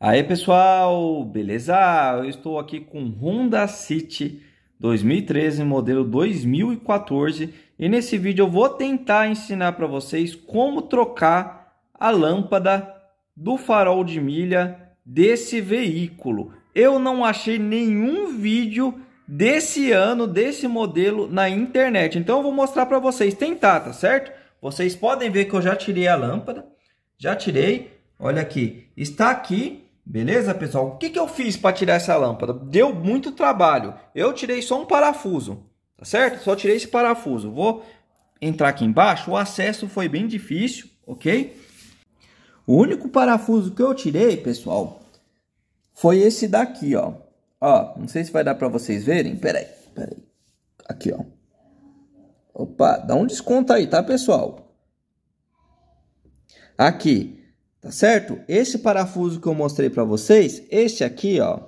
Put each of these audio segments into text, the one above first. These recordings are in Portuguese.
Aí pessoal, beleza? Eu estou aqui com Honda City 2013, modelo 2014 e nesse vídeo eu vou tentar ensinar para vocês como trocar a lâmpada do farol de milha desse veículo. Eu não achei nenhum vídeo desse ano, desse modelo na internet, então eu vou mostrar para vocês tentar, tá certo? Vocês podem ver que eu já tirei a lâmpada, já tirei, olha aqui, está aqui Beleza, pessoal? O que, que eu fiz para tirar essa lâmpada? Deu muito trabalho. Eu tirei só um parafuso, tá certo? Só tirei esse parafuso. Vou entrar aqui embaixo. O acesso foi bem difícil, ok? O único parafuso que eu tirei, pessoal, foi esse daqui, ó. Ó, não sei se vai dar para vocês verem. Peraí, peraí. Aqui, ó. Opa, dá um desconto aí, tá, pessoal? Aqui. Tá certo? Esse parafuso que eu mostrei para vocês, este aqui, ó,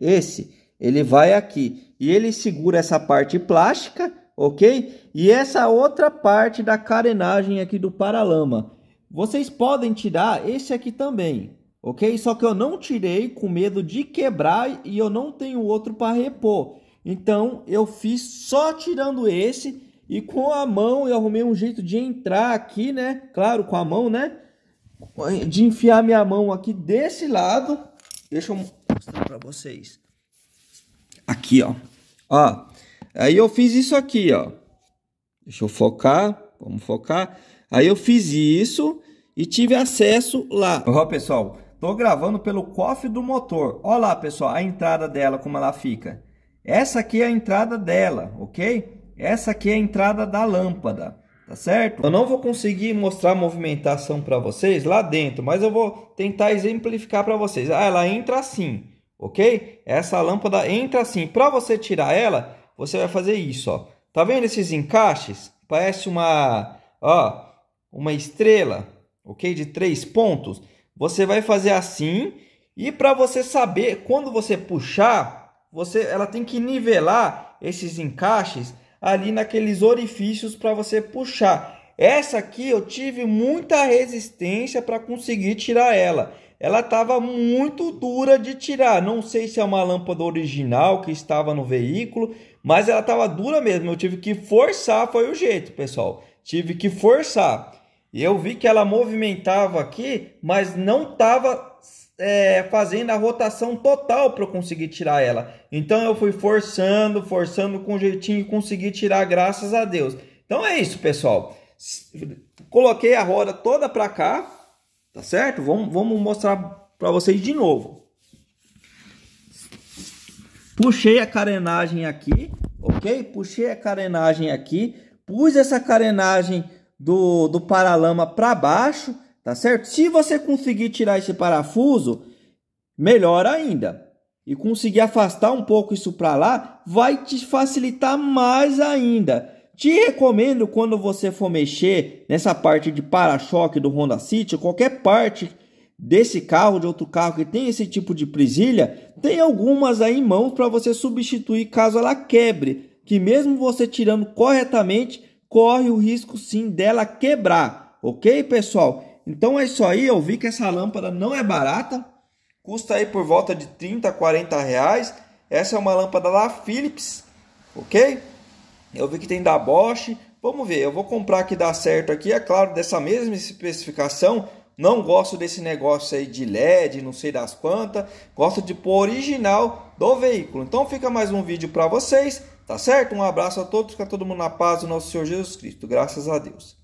esse, ele vai aqui e ele segura essa parte plástica, ok? E essa outra parte da carenagem aqui do paralama. Vocês podem tirar esse aqui também, ok? Só que eu não tirei com medo de quebrar e eu não tenho outro para repor. Então eu fiz só tirando esse e com a mão eu arrumei um jeito de entrar aqui, né? Claro, com a mão, né? de enfiar minha mão aqui desse lado. Deixa eu mostrar para vocês. Aqui, ó. Ó. Aí eu fiz isso aqui, ó. Deixa eu focar. Vamos focar. Aí eu fiz isso e tive acesso lá. Ó, pessoal. Tô gravando pelo cofre do motor. Ó lá, pessoal, a entrada dela como ela fica. Essa aqui é a entrada dela, ok? Essa aqui é a entrada da lâmpada tá certo? Eu não vou conseguir mostrar a movimentação para vocês lá dentro, mas eu vou tentar exemplificar para vocês. Ah, ela entra assim, ok? Essa lâmpada entra assim. Para você tirar ela, você vai fazer isso, ó. Tá vendo esses encaixes? Parece uma, ó, uma estrela, ok? De três pontos. Você vai fazer assim e para você saber quando você puxar, você, ela tem que nivelar esses encaixes ali naqueles orifícios para você puxar. Essa aqui eu tive muita resistência para conseguir tirar ela. Ela estava muito dura de tirar. Não sei se é uma lâmpada original que estava no veículo, mas ela estava dura mesmo. Eu tive que forçar, foi o jeito, pessoal. Tive que forçar. E eu vi que ela movimentava aqui, mas não estava é, fazendo a rotação total para eu conseguir tirar ela. Então eu fui forçando, forçando com jeitinho e consegui tirar, graças a Deus. Então é isso, pessoal. Coloquei a roda toda para cá, tá certo? Vamos, vamos mostrar para vocês de novo. Puxei a carenagem aqui, ok? Puxei a carenagem aqui, pus essa carenagem do, do paralama para baixo tá certo? Se você conseguir tirar esse parafuso, melhor ainda. E conseguir afastar um pouco isso para lá, vai te facilitar mais ainda. Te recomendo quando você for mexer nessa parte de para-choque do Honda City, qualquer parte desse carro, de outro carro que tem esse tipo de presilha, tem algumas aí em mãos para você substituir caso ela quebre, que mesmo você tirando corretamente, corre o risco sim dela quebrar, ok pessoal? Então é isso aí, eu vi que essa lâmpada não é barata, custa aí por volta de 30, 40 reais. Essa é uma lâmpada da Philips, ok? Eu vi que tem da Bosch, vamos ver, eu vou comprar que dá certo aqui, é claro, dessa mesma especificação. Não gosto desse negócio aí de LED, não sei das quantas. Gosto de pôr original do veículo. Então fica mais um vídeo para vocês, tá certo? Um abraço a todos, fica todo mundo na paz do nosso Senhor Jesus Cristo. Graças a Deus.